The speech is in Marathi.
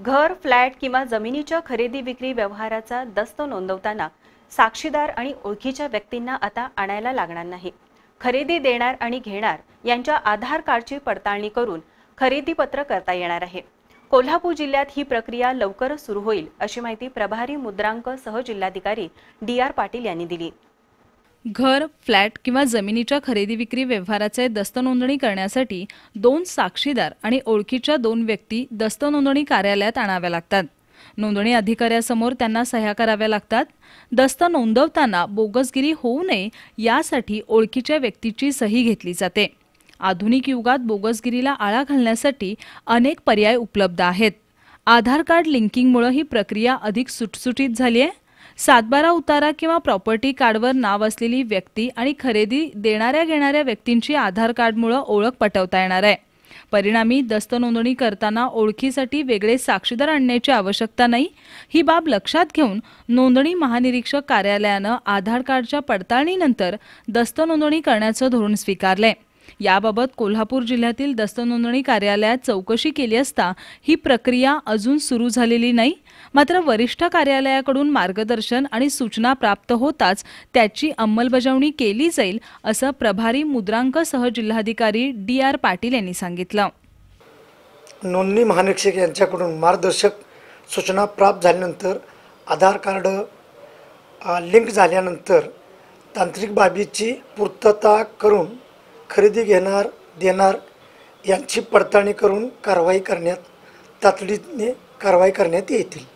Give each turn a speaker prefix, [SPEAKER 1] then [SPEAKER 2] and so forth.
[SPEAKER 1] घर फ्लॅट किंवा जमिनीच्या खरेदी विक्री व्यवहाराचा दस्त नोंदवताना साक्षीदार आणि ओळखीच्या व्यक्तींना आता आणायला लागणार नाही खरेदी देणार आणि घेणार यांच्या आधार कार्डची पडताळणी करून खरेदी पत्र करता येणार आहे कोल्हापूर जिल्ह्यात ही प्रक्रिया लवकरच सुरू होईल अशी माहिती प्रभारी मुद्रांक सहजिल्हाधिकारी डी आर पाटील यांनी दिली
[SPEAKER 2] घर फ्लॅट किंवा जमिनीच्या खरेदी विक्री व्यवहाराचे दस्तनोंदणी करण्यासाठी दोन साक्षीदार आणि ओळखीच्या दोन व्यक्ती दस्तनोंदणी कार्यालयात आणाव्या लागतात नोंदणी अधिकाऱ्यासमोर त्यांना सह्या कराव्या लागतात दस्त नोंदवताना बोगसगिरी होऊ नये यासाठी ओळखीच्या व्यक्तीची सही घेतली जाते आधुनिक युगात बोगसगिरीला आळा घालण्यासाठी अनेक पर्याय उपलब्ध आहेत आधार कार्ड लिंकिंगमुळं ही प्रक्रिया अधिक सुटसुटीत झाली आहे सातबारा उतारा किंवा प्रॉपर्टी कार्डवर नाव असलेली व्यक्ती आणि खरेदी देणाऱ्या घेणाऱ्या व्यक्तींची आधार कार्डमुळं ओळख पटवता येणार आहे परिणामी दस्त नोंदणी करताना ओळखीसाठी वेगळे साक्षीदार आणण्याची आवश्यकता नाही ही बाब लक्षात घेऊन नोंदणी महानिरीक्षक कार्यालयानं आधार कार्डच्या पडताळणीनंतर दस्त नोंदणी करण्याचं धोरण स्वीकारलंय याबाबत कोल्हापूर जिल्ह्यातील दस्त नोंदणी कार्यालयात चौकशी केली असता ही प्रक्रिया अजून सुरू झालेली नाही मात्र वरिष्ठ कार्यालयाकडून मार्गदर्शन आणि सूचना प्राप्त होताच त्याची अंमलबजावणी केली जाईल असं प्रभारी मुद्रांक जिल्हाधिकारी डी आर पाटील यांनी सांगितलं
[SPEAKER 3] नोंदणी महानिरीक्षक यांच्याकडून मार्गदर्शक सूचना प्राप्त झाल्यानंतर आधार कार्ड लिंक झाल्यानंतर तांत्रिक बाबीची पूर्तता करून खरेदी घेणार देणार यांची पडताळणी करून कारवाई करण्यात तातडीने कारवाई करण्यात येतील